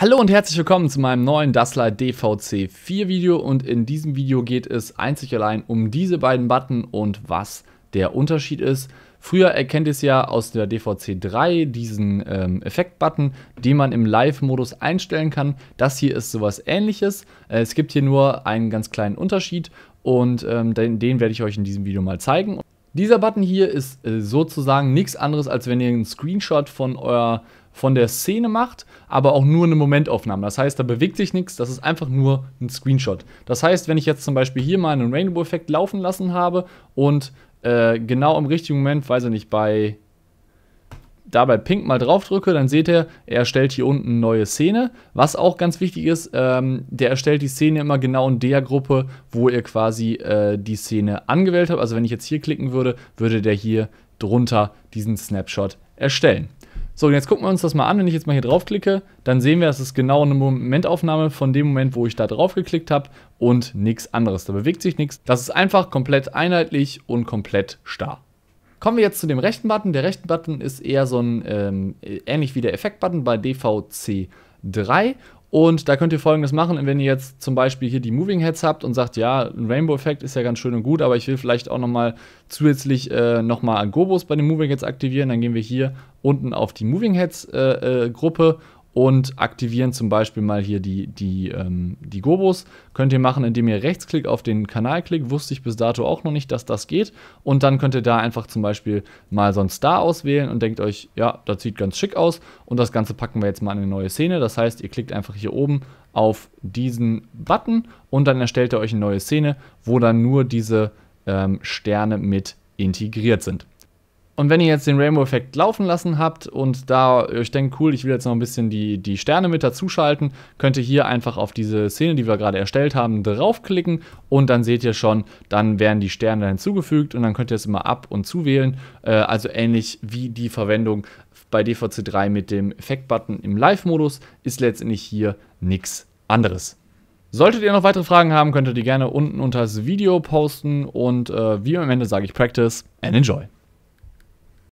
Hallo und herzlich willkommen zu meinem neuen Dassler DVC 4 Video und in diesem Video geht es einzig allein um diese beiden Button und was der Unterschied ist. Früher erkennt ihr es ja aus der DVC 3 diesen ähm, Effekt-Button, den man im Live-Modus einstellen kann. Das hier ist sowas ähnliches. Äh, es gibt hier nur einen ganz kleinen Unterschied und ähm, den, den werde ich euch in diesem Video mal zeigen. Dieser Button hier ist äh, sozusagen nichts anderes, als wenn ihr einen Screenshot von eurer von der Szene macht, aber auch nur eine Momentaufnahme. Das heißt, da bewegt sich nichts, das ist einfach nur ein Screenshot. Das heißt, wenn ich jetzt zum Beispiel hier mal einen Rainbow-Effekt laufen lassen habe und äh, genau im richtigen Moment, weiß ich nicht, bei da bei Pink mal drauf drücke, dann seht ihr, er erstellt hier unten eine neue Szene. Was auch ganz wichtig ist, ähm, der erstellt die Szene immer genau in der Gruppe, wo ihr quasi äh, die Szene angewählt habt. Also wenn ich jetzt hier klicken würde, würde der hier drunter diesen Snapshot erstellen. So, und jetzt gucken wir uns das mal an. Wenn ich jetzt mal hier drauf klicke, dann sehen wir, es ist genau eine Momentaufnahme von dem Moment, wo ich da drauf geklickt habe und nichts anderes. Da bewegt sich nichts. Das ist einfach komplett einheitlich und komplett starr. Kommen wir jetzt zu dem rechten Button. Der rechte Button ist eher so ein ähm, ähnlich wie der Effekt-Button bei DVC3. Und da könnt ihr folgendes machen, wenn ihr jetzt zum Beispiel hier die Moving Heads habt und sagt, ja, ein Rainbow-Effekt ist ja ganz schön und gut, aber ich will vielleicht auch nochmal zusätzlich äh, nochmal Gobos bei den Moving Heads aktivieren, dann gehen wir hier unten auf die Moving Heads äh, äh, Gruppe und aktivieren zum Beispiel mal hier die, die, ähm, die Gobos. Könnt ihr machen, indem ihr rechtsklick auf den Kanal klickt. Wusste ich bis dato auch noch nicht, dass das geht. Und dann könnt ihr da einfach zum Beispiel mal so einen Star auswählen und denkt euch, ja, das sieht ganz schick aus. Und das Ganze packen wir jetzt mal in eine neue Szene. Das heißt, ihr klickt einfach hier oben auf diesen Button und dann erstellt ihr euch eine neue Szene, wo dann nur diese ähm, Sterne mit integriert sind. Und wenn ihr jetzt den Rainbow-Effekt laufen lassen habt und da euch äh, denkt, cool, ich will jetzt noch ein bisschen die, die Sterne mit dazuschalten, könnt ihr hier einfach auf diese Szene, die wir gerade erstellt haben, draufklicken und dann seht ihr schon, dann werden die Sterne hinzugefügt und dann könnt ihr es immer ab- und zuwählen. Äh, also ähnlich wie die Verwendung bei DVC3 mit dem Effekt-Button im Live-Modus ist letztendlich hier nichts anderes. Solltet ihr noch weitere Fragen haben, könnt ihr die gerne unten unter das Video posten und äh, wie am Ende sage ich Practice and Enjoy.